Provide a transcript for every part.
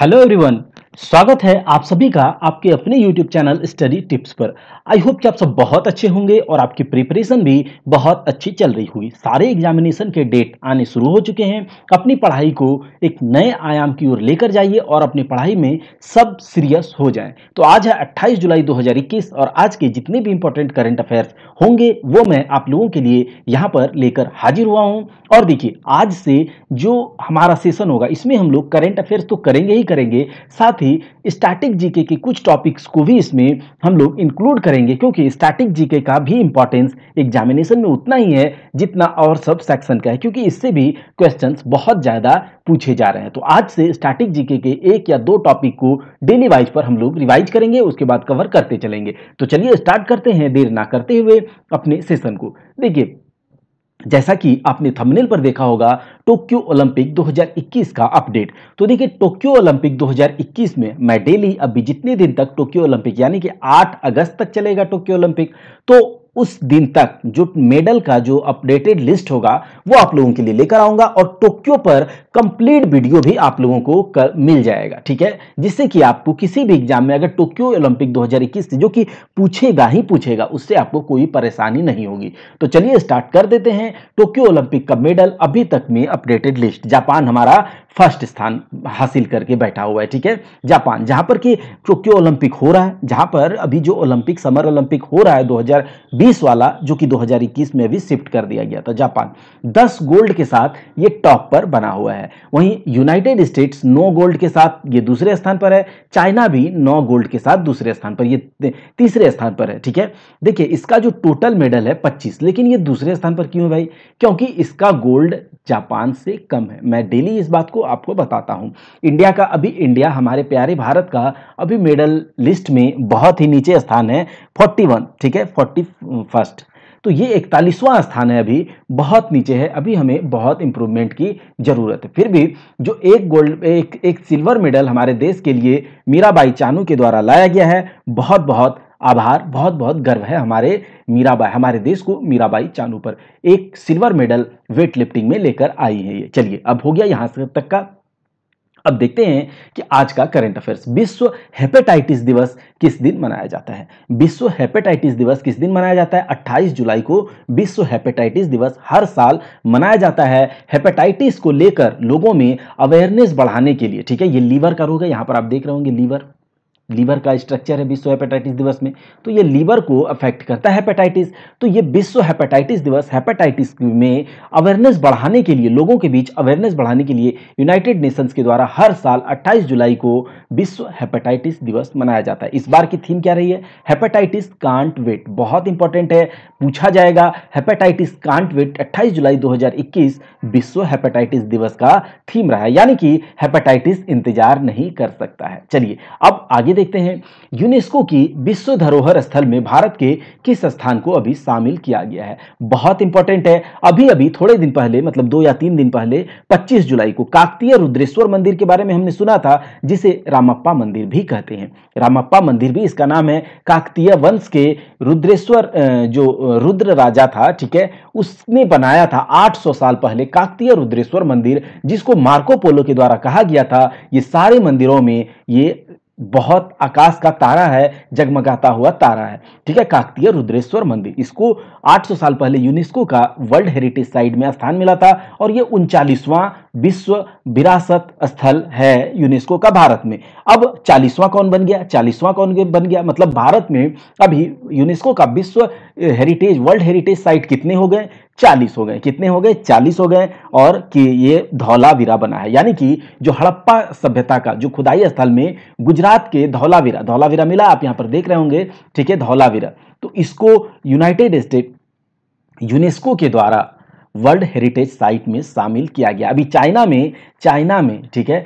hello everyone स्वागत है आप सभी का आपके अपने YouTube चैनल स्टडी टिप्स पर आई होप कि आप सब बहुत अच्छे होंगे और आपकी प्रिपरेशन भी बहुत अच्छी चल रही होगी सारे एग्जामिनेशन के डेट आने शुरू हो चुके हैं अपनी पढ़ाई को एक नए आयाम की ओर लेकर जाइए और अपनी पढ़ाई में सब सीरियस हो जाएं तो आज है 28 जुलाई 2021 और आज के जितने भी इंपॉर्टेंट करेंट अफेयर्स होंगे वो मैं आप लोगों के लिए यहाँ पर लेकर हाजिर हुआ हूँ और देखिए आज से जो हमारा सेशन होगा इसमें हम लोग करेंट अफेयर्स तो करेंगे ही करेंगे साथ ही ही स्टैटिक जीके के कुछ टॉपिक्स को भी इसमें हम लोग इंक्लूड करेंगे क्योंकि स्टैटिक जीके का भी इंपॉर्टेंस एग्जामिनेशन में उतना ही है जितना और सब सेक्शन का है क्योंकि इससे भी क्वेश्चन बहुत ज़्यादा पूछे जा रहे हैं तो आज से स्टैटिक जीके के एक या दो टॉपिक को डेली वाइज पर हम लोग रिवाइज करेंगे उसके बाद कवर करते चलेंगे तो चलिए स्टार्ट करते हैं देर ना करते हुए अपने सेशन को देखिए जैसा कि आपने थंबनेल पर देखा होगा टोक्यो ओलंपिक 2021 का अपडेट तो देखिए टोक्यो ओलंपिक 2021 में मैं डेली अभी जितने दिन तक टोक्यो ओलंपिक यानी कि 8 अगस्त तक चलेगा टोक्यो ओलंपिक तो उस दिन तक जो मेडल का जो अपडेटेड लिस्ट होगा वो आप लोगों के लिए लेकर आऊंगा और टोक्यो पर कंप्लीट वीडियो भी आप लोगों को कर, मिल जाएगा ठीक है जिससे कि आपको किसी भी एग्जाम में अगर टोक्यो ओलंपिक 2021 जो कि पूछेगा ही पूछेगा उससे आपको कोई परेशानी नहीं होगी तो चलिए स्टार्ट कर देते हैं टोक्यो ओलंपिक का मेडल अभी तक में अपडेटेड लिस्ट जापान हमारा फर्स्ट स्थान हासिल करके बैठा हुआ है ठीक है जापान जहां पर कि टोक्यो ओलंपिक हो रहा है जहां पर अभी जो ओलंपिक समर ओलंपिक हो रहा है 2020 वाला जो कि 2021 में भी शिफ्ट कर दिया गया था जापान 10 गोल्ड के साथ ये टॉप पर बना हुआ है वहीं यूनाइटेड स्टेट्स 9 गोल्ड के साथ ये दूसरे स्थान पर है चाइना भी नौ गोल्ड के साथ दूसरे स्थान पर ये तीसरे स्थान पर है ठीक है देखिए इसका जो टोटल मेडल है पच्चीस लेकिन ये दूसरे स्थान पर क्यों भाई क्योंकि इसका गोल्ड जापान से कम है मैं डेली इस बात को आपको बताता हूँ इंडिया का अभी इंडिया हमारे प्यारे भारत का अभी मेडल लिस्ट में बहुत ही नीचे स्थान है 41 ठीक है फोर्टी फर्स्ट तो ये इकतालीसवां स्थान है अभी बहुत नीचे है अभी हमें बहुत इंप्रूवमेंट की ज़रूरत है फिर भी जो एक गोल्ड एक एक सिल्वर मेडल हमारे देश के लिए मीराबाई चानू के द्वारा लाया गया है बहुत बहुत आभार बहुत बहुत गर्व है हमारे मीराबाई हमारे देश को मीराबाई चानू पर एक सिल्वर मेडल वेट लिफ्टिंग में लेकर आई है ये चलिए अब हो गया से तक का अब देखते हैं कि आज का करंट अफेयर्स विश्व हेपेटाइटिस दिवस किस दिन मनाया जाता है विश्व हेपेटाइटिस दिवस किस दिन मनाया जाता है 28 जुलाई को विश्व हेपेटाइटिस दिवस हर साल मनाया जाता है हेपेटाइटिस को लेकर लोगों में अवेयरनेस बढ़ाने के लिए ठीक है ये लीवर का रोग है यहां पर आप देख रहे होंगे लीवर लीवर का स्ट्रक्चर है विश्व हेपेटाइटिस दिवस में तो ये लीवर को अफेक्ट करता है हेपेटाइटिस तो ये विश्व हेपेटाइटिस दिवस हेपेटाइटिस में अवेयरनेस बढ़ाने के लिए लोगों के बीच अवेयरनेस बढ़ाने के लिए यूनाइटेड नेशंस के द्वारा हर साल 28 जुलाई को विश्व हेपेटाइटिस दिवस मनाया जाता है इस बार की थीम क्या रही है हेपेटाइटिस कांट वेट बहुत इंपॉर्टेंट है पूछा जाएगा हेपेटाइटिस कांट वेट अट्ठाईस जुलाई दो विश्व हेपेटाइटिस दिवस का थीम रहा है यानी कि हेपेटाइटिस इंतजार नहीं कर सकता है चलिए अब आगे देखते हैं यूनेस्को की विश्व धरोहर स्थल में भारत के किस स्थान को अभी शामिल किया गया है बहुत इंपॉर्टेंट है अभी अभी थोड़े दिन पहले मतलब दो या तीन दिन पहले 25 जुलाई को काकतीय रुद्रेश्वर मंदिर के बारे में हमने सुना था जिसे रामप्पा मंदिर भी कहते हैं रामप्पा मंदिर भी इसका नाम है काकतीय वंश के रुद्रेश्वर जो रुद्र राजा था ठीक है उसने बनाया था 800 साल पहले काकतीय रुद्रेश्वर मंदिर जिसको मार्को पोलो के द्वारा कहा गया था ये सारे मंदिरों में ये बहुत आकाश का तारा है जगमगाता हुआ तारा है ठीक है काकतीय रुद्रेश्वर मंदिर इसको 800 साल पहले यूनेस्को का वर्ल्ड हेरिटेज साइट में स्थान मिला था और ये उनचालीसवां विश्व विरासत स्थल है यूनेस्को का भारत में अब चालीसवां कौन बन गया चालीसवां कौन बन गया मतलब भारत में अभी यूनेस्को का विश्व हेरिटेज वर्ल्ड हेरिटेज साइट कितने हो गए चालीस हो गए कितने हो गए चालीस हो गए और कि ये धौलावीरा बना है यानी कि जो हड़प्पा सभ्यता का जो खुदाई स्थल में गुजरात के धौलावीरा धौलावीरा मिला आप यहाँ पर देख रहे होंगे ठीक है धौलावीरा तो इसको यूनाइटेड स्टेट यूनेस्को के द्वारा वर्ल्ड हेरिटेज साइट में शामिल किया गया अभी चाइना में चाइना में ठीक है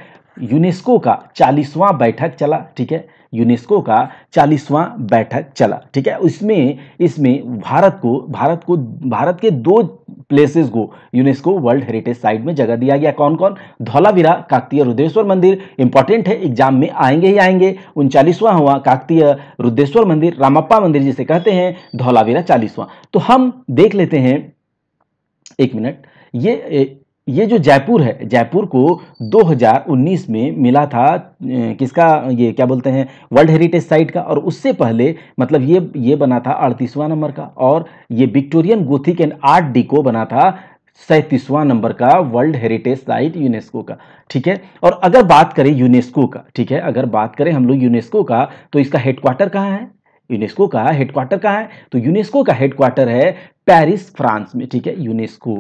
यूनेस्को का चालीसवां बैठक चला ठीक है यूनेस्को का चालीसवां बैठक चला ठीक है उसमें इसमें भारत को भारत को भारत के दो प्लेसेस को यूनेस्को वर्ल्ड हेरिटेज साइट में जगह दिया गया कौन कौन धौलावीरा काकतीय रुद्रेश्वर मंदिर इंपॉर्टेंट है एग्जाम में आएंगे ही आएंगे उनचालीसवां हुआ काकतीय रुद्रेश्वर मंदिर रामप्पा मंदिर जिसे कहते हैं धौलावीरा चालीसवां तो हम देख लेते हैं एक मिनट ये ये जो जयपुर है जयपुर को 2019 में मिला था किसका ये क्या बोलते हैं वर्ल्ड हेरिटेज साइट का और उससे पहले मतलब ये ये बना था अड़तीसवां नंबर का और ये Victorian Gothic and art deco बना था सैंतीसवां नंबर का वर्ल्ड हेरिटेज साइट यूनेस्को का ठीक है और अगर बात करें यूनेस्को का ठीक है अगर बात करें हम लोग यूनेस्को का तो इसका हेडक्वार्टर कहाँ है यूनेस्को का हेडक्वार्टर कहाँ है तो यूनेस्को का हेडक्वार्टर है पेरिस फ्रांस में ठीक है यूनेस्को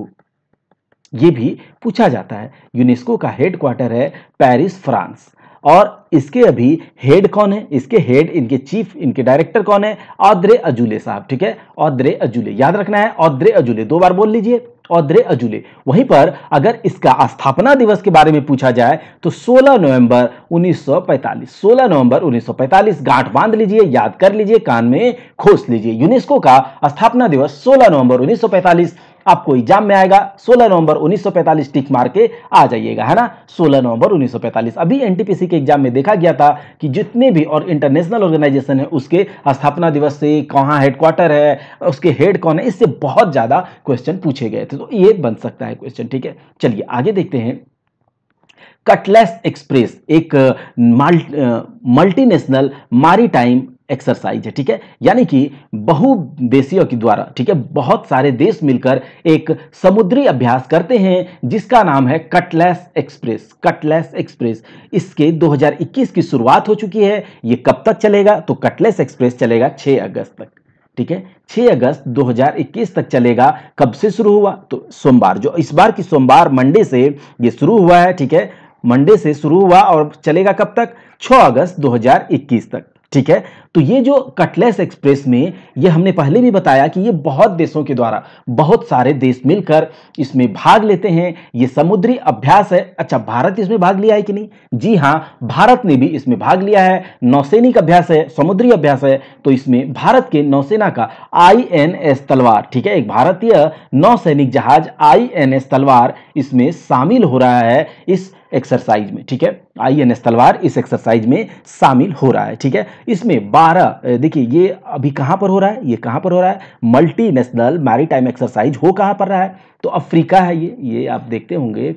ये भी पूछा जाता है यूनेस्को का हेडक्वार्टर है पेरिस फ्रांस और इसके अभी हेड कौन है इसके हेड इनके चीफ इनके डायरेक्टर कौन है औद्रे अजूले साहब ठीक है औद्रे अजूले याद रखना है औद्रे अजूले दो बार बोल लीजिए औद्रे अजूले वहीं पर अगर इसका स्थापना दिवस के बारे में पूछा जाए तो 16 नवंबर 1945 16 नवंबर 1945 गांठ बांध लीजिए याद कर लीजिए कान में खोस लीजिए यूनेस्को का स्थापना दिवस 16 नवंबर 1945 आपको एग्जाम में आएगा 16 नवंबर 1945 टिक मार के आ जाइएगा है ना 16 नवंबर 1945 अभी एनटीपीसी के एग्जाम में देखा गया था कि जितने भी और इंटरनेशनल ऑर्गेनाइजेशन है उसके स्थापना दिवस से कहाँ हेडक्वार्टर है उसके हेड कौन है इससे बहुत ज़्यादा क्वेश्चन पूछे गए थे तो ये बन सकता है क्वेश्चन ठीक है चलिए आगे देखते हैं कटलेस एक्सप्रेस एक मल्टीनेशनल मारीटाइम एक्सरसाइज है ठीक है यानी कि बहुदेशियों के द्वारा ठीक है बहुत सारे देश मिलकर एक समुद्री अभ्यास करते हैं जिसका नाम है कटलेस एक्सप्रेस कटलेस एक्सप्रेस इसके 2021 की शुरुआत हो चुकी है ये कब तक चलेगा तो कटलेस एक्सप्रेस चलेगा 6 अगस्त तक ठीक है 6 अगस्त 2021 तक चलेगा कब से शुरू हुआ तो सोमवार जो इस बार की सोमवार मंडे से ये शुरू हुआ है ठीक है मंडे से शुरू हुआ और चलेगा कब तक 6 अगस्त 2021 तक ठीक है तो ये जो कटलेस एक्सप्रेस में ये हमने पहले भी बताया कि ये बहुत देशों के द्वारा बहुत सारे देश मिलकर इसमें भाग लेते हैं ये समुद्री अभ्यास है अच्छा भारत इसमें भाग लिया है कि नहीं जी हाँ भारत ने भी इसमें भाग लिया है नौसैनिक अभ्यास है समुद्री अभ्यास है तो इसमें भारत के नौसेना का आई तलवार ठीक है एक भारतीय नौसैनिक जहाज आई तलवार इसमें शामिल हो रहा है इस एक्सरसाइज में ठीक है आई एन एस तलवार इस एक्सरसाइज में शामिल हो रहा है ठीक है इसमें बारह देखिए ये अभी कहाँ पर हो रहा है ये कहाँ पर हो रहा है मल्टी नेशनल मैरीटाइम एक्सरसाइज हो कहाँ पर रहा है तो अफ्रीका है ये ये आप देखते होंगे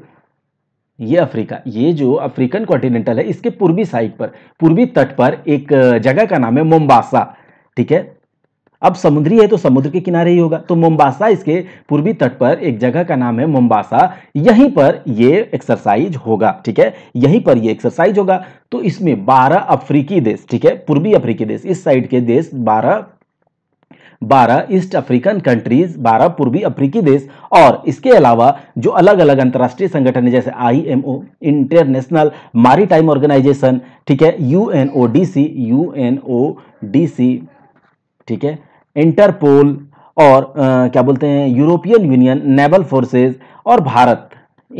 ये अफ्रीका ये जो अफ्रीकन कॉन्टिनेंटल है इसके पूर्वी साइड पर पूर्वी तट पर एक जगह का नाम है मोम्बासा ठीक है अब समुद्री है तो समुद्र के किनारे ही होगा तो मुंबासा इसके पूर्वी तट पर एक जगह का नाम है मुंबासा यहीं पर यह एक्सरसाइज होगा ठीक है यहीं पर यह एक्सरसाइज होगा तो इसमें 12 अफ्रीकी देश ठीक है पूर्वी अफ्रीकी देश इस साइड के देश 12 बारह ईस्ट अफ्रीकन कंट्रीज बारह पूर्वी अफ्रीकी देश और इसके अलावा जो अलग अलग अंतर्राष्ट्रीय संगठन है जैसे आईएमओ इंटरनेशनल मारीटाइम ऑर्गेनाइजेशन ठीक है यूएनओडीसी यूएनओडीसी ठीक है इंटरपोल और आ, क्या बोलते हैं यूरोपियन यूनियन नेवल फोर्सेज और भारत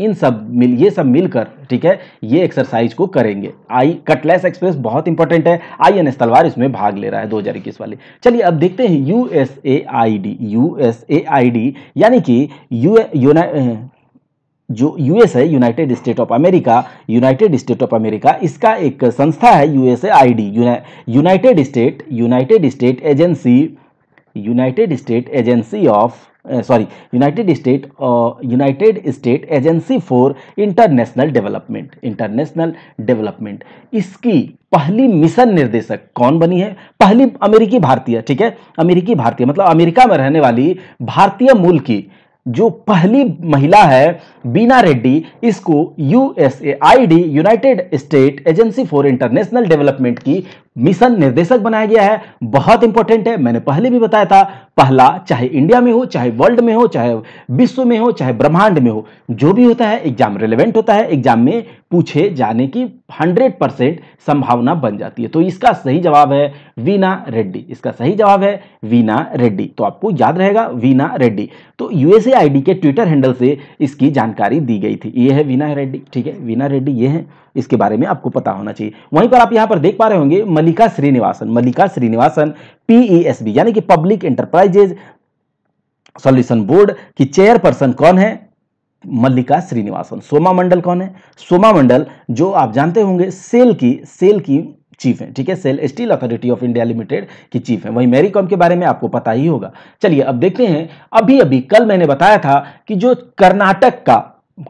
इन सब मिल ये सब मिलकर ठीक है ये एक्सरसाइज को करेंगे आई कटलेस एक्सप्रेस बहुत इंपॉर्टेंट है आई एन एस तलवार इसमें भाग ले रहा है दो हजार इक्कीस वाली चलिए अब देखते हैं U S A I D U S A I D यानी कि यू जो यूएस है United State of America United State of America इसका एक संस्था है USA D United State United State Agency United State Agency of sorry United State United State Agency for International Development International Development इसकी पहली mission निर्देशक कौन बनी है पहली अमेरिकी भारतीय ठीक है अमेरिकी भारतीय मतलब अमेरिका में रहने वाली भारतीय मूल की जो पहली महिला है बीना रेड्डी इसको USA I United State Agency for International Development की मिशन निर्देशक बनाया गया है बहुत इंपॉर्टेंट है मैंने पहले भी बताया था पहला चाहे इंडिया में हो चाहे वर्ल्ड में हो चाहे विश्व में हो चाहे ब्रह्मांड में हो जो भी होता है एग्जाम रिलेवेंट होता है एग्जाम में पूछे जाने की 100 परसेंट संभावना बन जाती है तो इसका सही जवाब है वीना रेड्डी इसका सही जवाब है वीना रेड्डी तो आपको याद रहेगा वीना रेड्डी तो यूएसए आई के ट्विटर हैंडल से इसकी जानकारी दी गई थी ये है वीना रेड्डी ठीक है वीना रेड्डी ये है इसके बारे में आपको पता होना चाहिए वहीं पर आप यहां पर देख पा रहे होंगे मनी मल्लिका श्रीनिवासन मल्लिका श्रीनिवासन पीईएसबी e यानी कि पब्लिक एंटरप्राइजेज सॉल्यूशन बोर्ड की चेयरपर्सन कौन है मल्लिका श्रीनिवासन सोमा मंडल कौन है सोमा मंडल जो आप जानते होंगे सेल की सेल की चीफ है ठीक है SAIL Steel Authority of India Limited की चीफ है वही मेरी कॉम के बारे में आपको पता ही होगा चलिए अब देखते हैं अभी अभी कल मैंने बताया था कि जो कर्नाटक का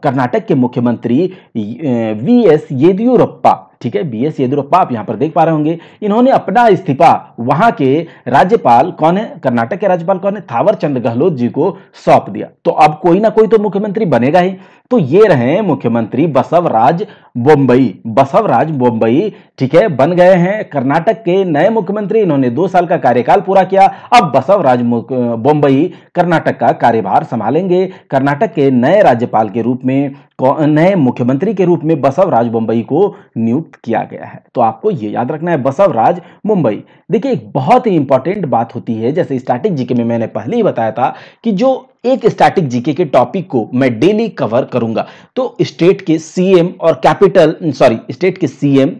कर्नाटक के मुख्यमंत्री वी एस येदियुरप्पा ठीक है बी एस येदियुरप्पा आप यहां पर देख पा रहे होंगे इन्होंने अपना इस्तीफा वहां के राज्यपाल कौन है कर्नाटक के राज्यपाल कौन है थावरचंद गहलोत जी को सौंप दिया तो अब कोई ना कोई तो मुख्यमंत्री बनेगा ही तो ये रहे मुख्यमंत्री बसवराज बोम्बई बसवराज बोम्बई ठीक है बन गए हैं कर्नाटक के नए मुख्यमंत्री इन्होंने दो साल का कार्यकाल पूरा किया अब बसवराज बोम्बई कर्नाटक का कार्यभार संभालेंगे कर्नाटक के नए राज्यपाल के रूप में नए मुख्यमंत्री के रूप में बसवराज मुंबई को नियुक्त किया गया है तो आपको ये याद रखना है बसवराज मुंबई देखिए एक बहुत ही इंपॉर्टेंट बात होती है जैसे स्टैटिक जीके में मैंने पहले ही बताया था कि जो एक स्टैटिक जीके के टॉपिक को मैं डेली कवर करूंगा तो स्टेट के सीएम और कैपिटल सॉरी स्टेट के सीएम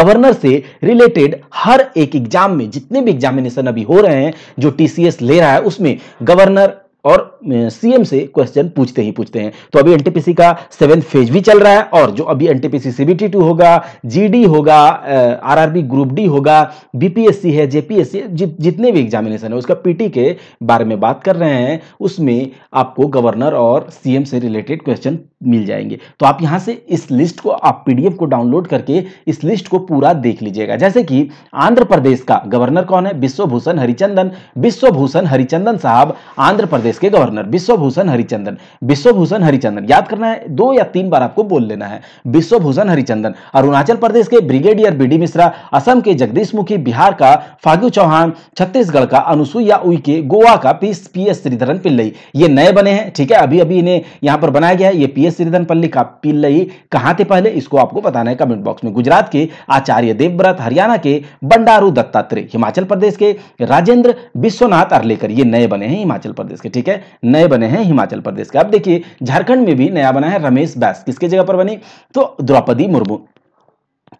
गवर्नर से रिलेटेड हर एक एग्जाम में जितने भी एग्जामिनेशन अभी हो रहे हैं जो टीसीएस ले रहा है उसमें गवर्नर और सीएम से क्वेश्चन पूछते ही पूछते हैं तो अभी एनटीपीसी का सेवन फेज भी चल रहा है और जो अभी एनटीपीसी सीबीटी टू होगा जीडी होगा आरआरबी ग्रुप डी होगा बीपीएससी है जेपीएससी जि, जितने भी एग्जामिनेशन है उसका पीटी के बारे में बात कर रहे हैं उसमें आपको गवर्नर और सीएम से रिलेटेड क्वेश्चन मिल जाएंगे तो आप यहां से इस लिस्ट को आप पीडीएफ को डाउनलोड करके इस लिस्ट को पूरा देख लीजिएगा जैसे कि आंध्र प्रदेश का गवर्नर कौन है विश्वभूषण हरिचंदन विश्वभूषण हरिचंदन साहब आंध्र प्रदेश प्रदेश के गवर्नर विश्वभूषण हरिचंदन विश्वभूषण हरिचंदन याद करना है दो या तीन बार आपको बोल लेना है विश्वभूषण हरिचंदन अरुणाचल प्रदेश के ब्रिगेडियर बीडी मिश्रा असम के जगदीश मुखी बिहार का फागू चौहान छत्तीसगढ़ का अनुसुईया उइके गोवा का पी एस श्रीधरन पिल्लई ये नए बने हैं ठीक है अभी अभी इन्हें यहां पर बनाया गया है ये पी एस श्रीधरन पल्ली का पिल्लई कहां थे पहले इसको आपको बताना है कमेंट बॉक्स में गुजरात के आचार्य देवव्रत हरियाणा के बंडारू दत्तात्रेय हिमाचल प्रदेश के राजेंद्र विश्वनाथ अरलेकर ये नए बने हैं हिमाचल प्रदेश के ठीक ठीक है नए बने हैं हिमाचल प्रदेश के अब देखिए झारखंड में भी नया बना है रमेश बैस किसके जगह पर बनी तो द्रौपदी मुर्मू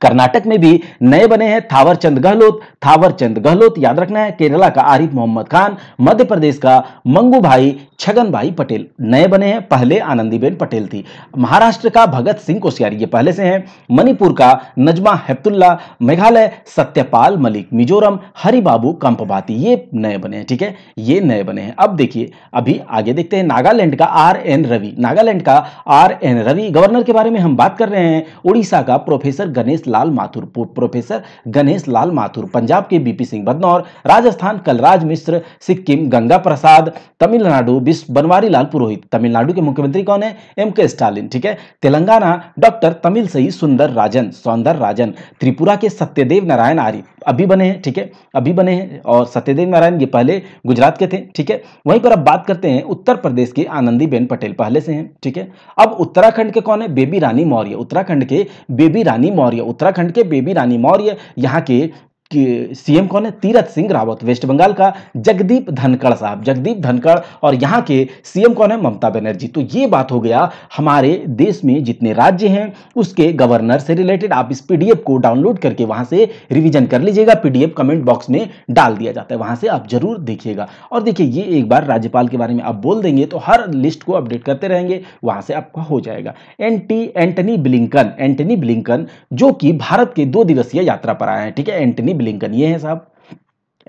कर्नाटक में भी नए बने हैं थावरचंद गहलोत थावरचंद गहलोत याद रखना है केरला का आरिफ मोहम्मद खान मध्य प्रदेश का मंगू भाई छगन भाई पटेल नए बने हैं पहले आनंदीबेन पटेल थी महाराष्ट्र का भगत सिंह कोश्यारी ये पहले से हैं मणिपुर का नजमा हेप्तुल्ला मेघालय सत्यपाल मलिक मिजोरम हरिबाबू कंपबाती ये नए बने हैं ठीक है ये नए बने हैं अब देखिए अभी आगे देखते हैं नागालैंड का आर एन रवि नागालैंड का आर एन रवि गवर्नर के बारे में हम बात कर रहे हैं उड़ीसा का प्रोफेसर गणेश गणेश लाल माथुर प्रोफेसर गणेश लाल माथुर पंजाब के बीपी सिंह बदनौर राजस्थान कलराज मिश्र सिक्किम गंगा प्रसाद तमिलनाडु विश्व बनवारी लाल पुरोहित तमिलनाडु के मुख्यमंत्री कौन है एम के स्टालिन ठीक है तेलंगाना डॉक्टर तमिल सही सुंदर राजन सौंदर राजन त्रिपुरा के सत्यदेव नारायण आर्य अभी बने हैं ठीक है अभी बने हैं और सत्यदेव नारायण ये पहले गुजरात के थे ठीक है वहीं पर अब बात करते हैं उत्तर प्रदेश के आनंदीबेन पटेल पहले से हैं ठीक है अब उत्तराखंड के कौन है बेबी रानी मौर्य उत्तराखंड के बेबी रानी मौर्य उत्तराखंड के बेबी रानी मौर्य यहाँ के सीएम कौन है तीरथ सिंह रावत वेस्ट बंगाल का जगदीप धनखड़ साहब जगदीप धनखड़ और यहाँ के सीएम कौन है ममता बनर्जी तो ये बात हो गया हमारे देश में जितने राज्य हैं उसके गवर्नर से रिलेटेड आप इस पीडीएफ को डाउनलोड करके वहाँ से रिविजन कर लीजिएगा पीडीएफ कमेंट बॉक्स में डाल दिया जाता है वहाँ से आप जरूर देखिएगा और देखिए ये एक बार राज्यपाल के बारे में आप बोल देंगे तो हर लिस्ट को अपडेट करते रहेंगे वहाँ से आपका हो जाएगा एंटी एंटनी ब्लिंकन एंटनी ब्लिंकन जो कि भारत के दो दिवसीय यात्रा पर आए हैं ठीक है एंटनी एंटनी ब्लिंकन ये हैं साहब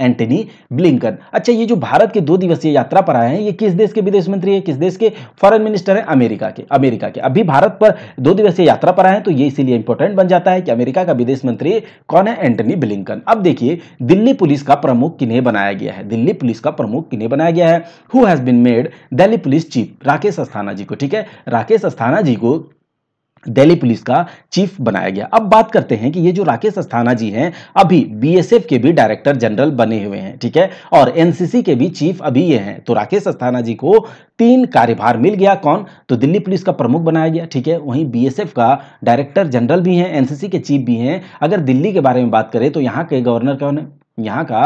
एंटनी ब्लिंकन अच्छा ये जो भारत के दो दिवसीय यात्रा पर आए हैं ये किस देश के विदेश मंत्री है किस देश के फॉरेन मिनिस्टर हैं अमेरिका के अमेरिका के अभी भारत पर दो दिवसीय यात्रा पर आए हैं तो ये इसीलिए इंपॉर्टेंट बन जाता है कि अमेरिका का विदेश मंत्री कौन है एंटनी ब्लिंकन अब देखिए दिल्ली पुलिस का प्रमुख किन्हें बनाया गया है दिल्ली पुलिस का प्रमुख किन्हें बनाया गया है who has been made Delhi police chief Rakesh Asthana ji को ठीक है राकेश अस्थाना जी को दिल्ली पुलिस का चीफ बनाया गया अब बात करते हैं कि ये जो राकेश अस्थाना जी हैं अभी बीएसएफ के भी डायरेक्टर जनरल बने हुए हैं ठीक है और एनसीसी के भी चीफ अभी ये हैं तो राकेश अस्थाना जी को तीन कार्यभार मिल गया कौन तो दिल्ली पुलिस का प्रमुख बनाया गया ठीक है वहीं बीएसएफ का डायरेक्टर जनरल भी हैं एनसीसी के चीफ भी हैं अगर दिल्ली के बारे में बात करें तो यहाँ के गवर्नर कौन है यहाँ का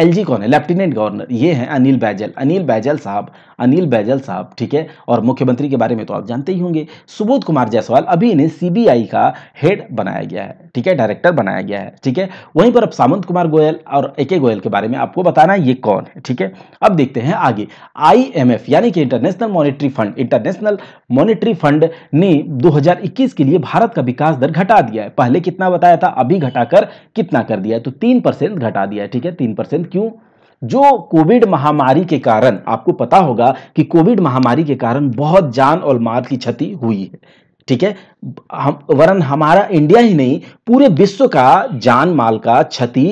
एलजी कौन है लेफ्टिनेंट गवर्नर ये हैं अनिल बैजल अनिल बैजल साहब अनिल बैजल साहब ठीक है और मुख्यमंत्री के बारे में तो आप जानते ही होंगे सुबोध कुमार जायसवाल अभी इन्हें सीबीआई का हेड बनाया गया है ठीक है डायरेक्टर बनाया गया है ठीक है वहीं पर अब सामंत कुमार गोयल और ए के गोयल के बारे में आपको बताना ये कौन है ठीक है अब देखते हैं आगे आई यानी कि International Monetary Fund International Monetary Fund ने दो के लिए भारत का विकास दर घटा दिया है पहले कितना बताया था अभी घटाकर कितना कर दिया है तो तीन परसेंट घटा दिया है ठीक है तीन परसेंट क्यों जो कोविड महामारी के कारण आपको पता होगा कि कोविड महामारी के कारण बहुत जान और माल की क्षति हुई है ठीक है हम वरन हमारा इंडिया ही नहीं पूरे विश्व का जान माल का क्षति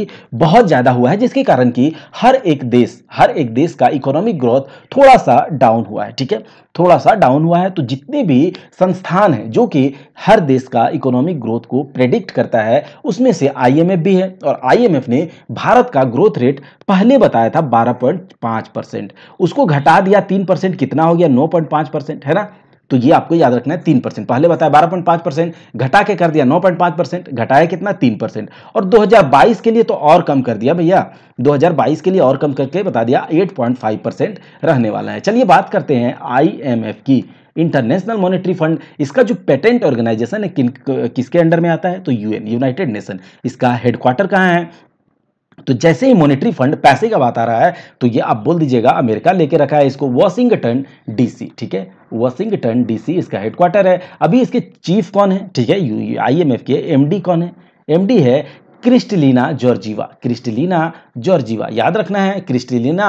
बहुत ज़्यादा हुआ है जिसके कारण कि हर एक देश हर एक देश का इकोनॉमिक ग्रोथ थोड़ा सा डाउन हुआ है ठीक है थोड़ा सा डाउन हुआ है तो जितने भी संस्थान हैं जो कि हर देश का इकोनॉमिक ग्रोथ को प्रेडिक्ट करता है उसमें से आईएमएफ भी है और आईएमएफ ने भारत का ग्रोथ रेट पहले बताया था पांच परसेंट उसको घटा दिया तीन परसेंट कितना हो गया पांच परसेंट है ना तो ये आपको याद रखना है तीन परसेंट पहले बताया बारह पॉइंट पांच परसेंट घटा के कर दिया नौ पॉइंट पांच परसेंट घटाया कितना तीन परसेंट और दो हजार बाईस के लिए तो और कम कर दिया भैया 2022 के लिए और कम करके बता दिया 8.5 परसेंट रहने वाला है चलिए बात करते हैं आईएमएफ की इंटरनेशनल मॉनेटरी फंड इसका जो पेटेंट ऑर्गेनाइजेशन है किन किसके अंडर में आता है तो यूएन यूनाइटेड नेशन इसका हेडक्वार्टर कहाँ है तो जैसे ही मॉनेटरी फंड पैसे का बात आ रहा है तो ये आप बोल दीजिएगा अमेरिका लेके रखा है इसको वॉशिंगटन डीसी ठीक है वॉशिंगटन डीसी इसका हेडक्वार्टर है अभी इसके चीफ कौन है ठीक है आईएमएफ के एमडी कौन है एमडी है क्रिस्टलिना जॉर्जीवा क्रिस्टलीना जॉर्जीवा याद रखना है क्रिस्टलीना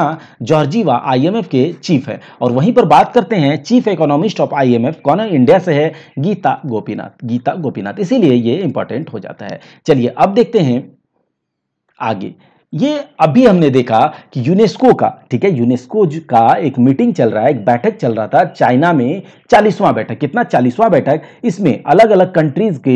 जॉर्जीवा आईएमएफ के चीफ है और वहीं पर बात करते हैं चीफ इकोनॉमिस्ट ऑफ आईएमएफ कौन है इंडिया से है गीता गोपीनाथ गीता गोपीनाथ इसीलिए ये इंपॉर्टेंट हो जाता है चलिए अब देखते हैं आगे ये अभी हमने देखा कि यूनेस्को का ठीक है यूनेस्को का एक मीटिंग चल रहा है एक बैठक चल रहा था चाइना में चालीसवां बैठक कितना चालीसवां बैठक इसमें अलग अलग कंट्रीज के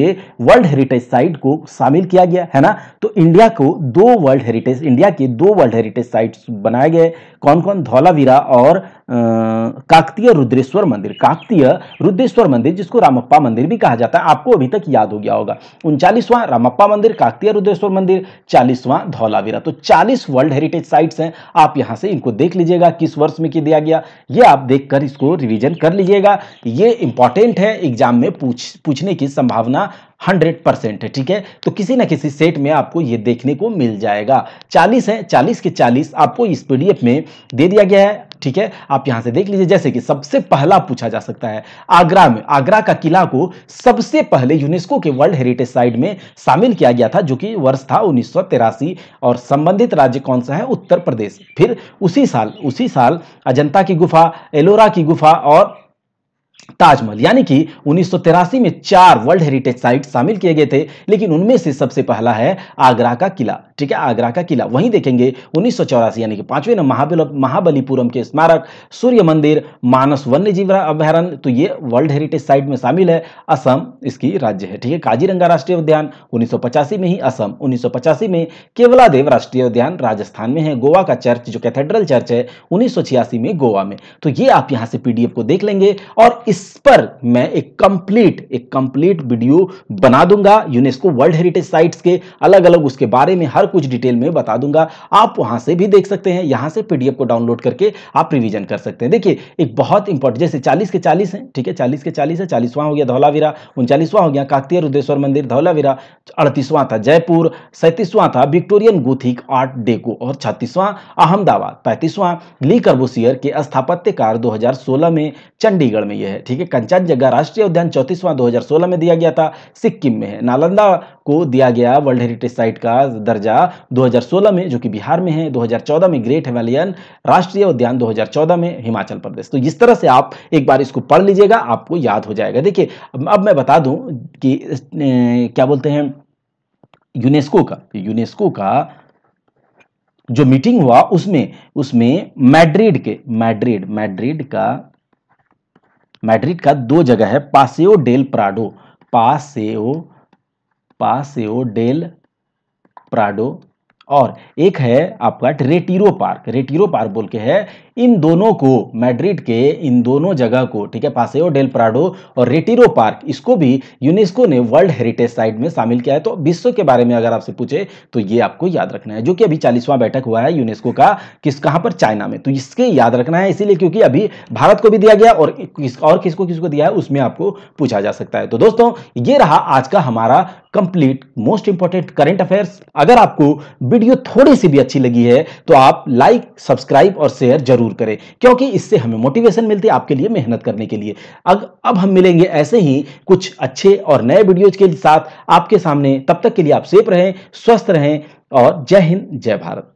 वर्ल्ड हेरिटेज साइट को शामिल किया गया है ना तो इंडिया को दो वर्ल्ड हेरिटेज इंडिया के दो वर्ल्ड हेरिटेज साइट्स बनाए गए कौन कौन धौलावीरा और काकतीय रुद्रेश्वर मंदिर काकतीय रुद्रेश्वर मंदिर जिसको रामप्पा मंदिर भी कहा जाता है आपको अभी तक याद हो गया होगा उनचालीसवां रामप्पा मंदिर काकतीय रुद्रेश्वर मंदिर चालीसवां धौलावीरा तो चालीस वर्ल्ड हेरिटेज साइट्स हैं आप यहाँ से इनको देख लीजिएगा किस वर्ष में दिया गया ये आप कर इसको रिविजन कर लीजिएगा ये इंपॉर्टेंट है एग्जाम में पूछ पूछने की संभावना हंड्रेड परसेंट है ठीक है तो किसी ना किसी सेट में आपको ये देखने को मिल जाएगा चालीस है चालीस के चालीस आपको इस पीडीएफ में दे दिया गया है ठीक है आप यहां से देख लीजिए जैसे कि सबसे पहला पूछा जा सकता है आगरा में आगरा का किला को सबसे पहले यूनेस्को के वर्ल्ड हेरिटेज साइट में शामिल किया गया था जो कि वर्ष था उन्नीस और संबंधित राज्य कौन सा है उत्तर प्रदेश फिर उसी साल उसी साल अजंता की गुफा एलोरा की गुफा और ताजमहल यानी कि उन्नीस में चार वर्ल्ड हेरिटेज साइट शामिल किए गए थे लेकिन उनमें से सबसे पहला है आगरा का किला ठीक है आगरा का किला वहीं देखेंगे उन्नीस यानी कि पांचवें महाबलीपुरम के स्मारक सूर्य मंदिर मानस वन्य जीव अभ्यारण्य तो ये वर्ल्ड हेरिटेज साइट में शामिल है असम इसकी राज्य है ठीक है काजीरंगा राष्ट्रीय उद्यान उन्नीस में ही असम उन्नीस में केवला देव राष्ट्रीय उद्यान राजस्थान में है गोवा का चर्च जो कैथेड्रल चर्च है उन्नीस में गोवा में तो ये आप यहां से पीडीएफ को देख लेंगे और इस इस पर मैं एक कंप्लीट एक कंप्लीट वीडियो बना दूंगा यूनेस्को वर्ल्ड हेरिटेज साइट्स के अलग अलग उसके बारे में हर कुछ डिटेल में बता दूंगा आप वहां से भी देख सकते हैं यहां से पीडीएफ को डाउनलोड करके आप रिविजन कर सकते हैं देखिए एक बहुत इंपॉर्टेंट जैसे चालीस के चालीस है ठीक है चालीस के चालीस है चालीसवां हो गया धौलावीरा उनचालीसवां हो गया काकतीय रुद्रेश्वर मंदिर धौलावीरा अड़तीसवां था जयपुर सैंतीसवां था विक्टोरियन गुथिक आर्ट डेको और छत्तीसवां अहमदाबाद पैंतीसवां ली कर्बोसियर के स्थापत्यकार दो में चंडीगढ़ में यह है ठीक ठीक है कंचनजंगा राष्ट्रीय उद्यान चौतीसवां 2016 में दिया गया था सिक्किम में है नालंदा को दिया गया वर्ल्ड हेरिटेज साइट का दर्जा 2016 में जो कि बिहार में है 2014 में ग्रेट हिमालयन राष्ट्रीय उद्यान 2014 में हिमाचल प्रदेश तो इस तरह से आप एक बार इसको पढ़ लीजिएगा आपको याद हो जाएगा देखिए अब मैं बता दूं कि ए, क्या बोलते हैं यूनेस्को का यूनेस्को का जो मीटिंग हुआ उसमें उसमें मैड्रिड के मैड्रिड मैड्रिड का मैड्रिड का दो जगह है Paseo del Prado Paseo Paseo del Prado और एक है आपका रेटिरो पार्क रेटिरो पार्क बोल के है इन दोनों को मैड्रिड के इन दोनों जगह को ठीक है पासेओ डेल प्राडो और रेटिरो पार्क इसको भी यूनेस्को ने वर्ल्ड हेरिटेज साइट में शामिल किया है तो विश्व के बारे में अगर आपसे पूछे तो ये आपको याद रखना है जो कि अभी चालीसवां बैठक हुआ है यूनेस्को का किस कहां पर चाइना में तो इसके याद रखना है इसीलिए क्योंकि अभी भारत को भी दिया गया और किस और किसको किसको दिया है उसमें आपको पूछा जा सकता है तो दोस्तों ये रहा आज का हमारा complete most important current affairs अगर आपको वीडियो थोड़ी सी भी अच्छी लगी है तो आप लाइक सब्सक्राइब और शेयर जरूर ज़रूर करें क्योंकि इससे हमें मोटिवेशन मिलती है आपके लिए मेहनत करने के लिए अब अब हम मिलेंगे ऐसे ही कुछ अच्छे और नए वीडियोज के साथ आपके सामने तब तक के लिए आप सेफ रहें स्वस्थ रहें और जय हिंद जय भारत